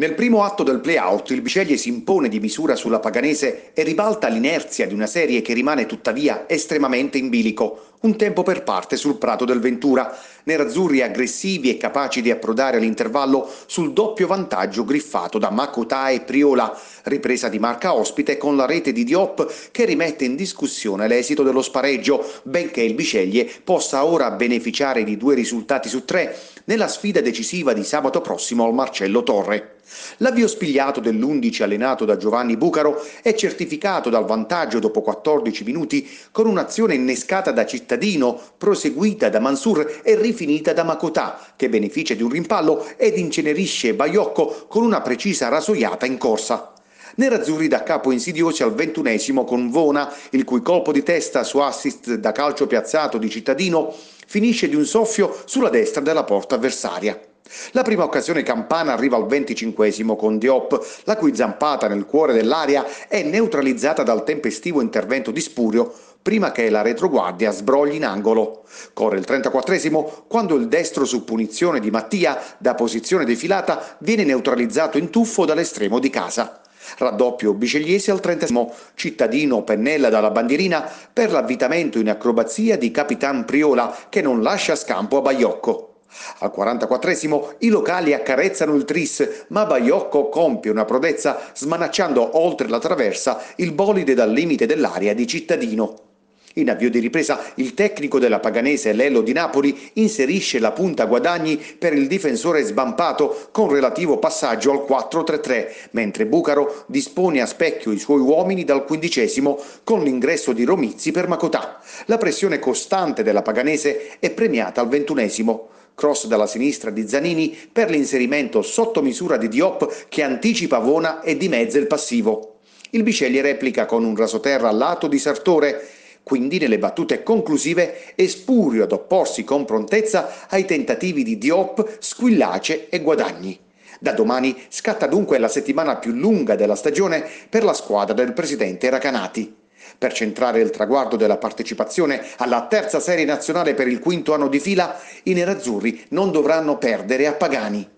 Nel primo atto del play-out il Biceglie si impone di misura sulla Paganese e ribalta l'inerzia di una serie che rimane tuttavia estremamente in bilico, un tempo per parte sul prato del Ventura, nerazzurri aggressivi e capaci di approdare all'intervallo sul doppio vantaggio griffato da Makota e Priola, ripresa di marca ospite con la rete di Diop che rimette in discussione l'esito dello spareggio, benché il Biceglie possa ora beneficiare di due risultati su tre nella sfida decisiva di sabato prossimo al Marcello Torre. L'avvio spigliato dell'11 allenato da Giovanni Bucaro è certificato dal vantaggio dopo 14 minuti con un'azione innescata da Cittadino, proseguita da Mansur e rifinita da Makotà, che beneficia di un rimpallo ed incenerisce Baiocco con una precisa rasoiata in corsa. Nerazzurri da capo insidiosi al ventunesimo con Vona, il cui colpo di testa su assist da calcio piazzato di Cittadino finisce di un soffio sulla destra della porta avversaria. La prima occasione Campana arriva al 25 esimo con Diop, la cui zampata nel cuore dell'area è neutralizzata dal tempestivo intervento di Spurio prima che la retroguardia sbrogli in angolo. Corre il 34 esimo quando il destro su punizione di Mattia, da posizione defilata, viene neutralizzato in tuffo dall'estremo di casa. Raddoppio Bicegliese al 30 cittadino Pennella dalla bandierina per l'avvitamento in acrobazia di Capitan Priola che non lascia scampo a Baiocco. Al 44esimo i locali accarezzano il tris, ma Baiocco compie una prodezza smanacciando oltre la traversa il bolide dal limite dell'area di cittadino. In avvio di ripresa il tecnico della Paganese Lelo di Napoli inserisce la punta guadagni per il difensore sbampato con relativo passaggio al 4-3-3, mentre Bucaro dispone a specchio i suoi uomini dal quindicesimo con l'ingresso di Romizzi per Macotà. La pressione costante della Paganese è premiata al ventunesimo cross dalla sinistra di Zanini per l'inserimento sotto misura di Diop che anticipa Vona e dimezza il passivo. Il Bicelli replica con un rasoterra a lato di Sartore, quindi nelle battute conclusive è spurio ad opporsi con prontezza ai tentativi di Diop, Squillace e Guadagni. Da domani scatta dunque la settimana più lunga della stagione per la squadra del presidente Racanati. Per centrare il traguardo della partecipazione alla terza serie nazionale per il quinto anno di fila, i nerazzurri non dovranno perdere a Pagani.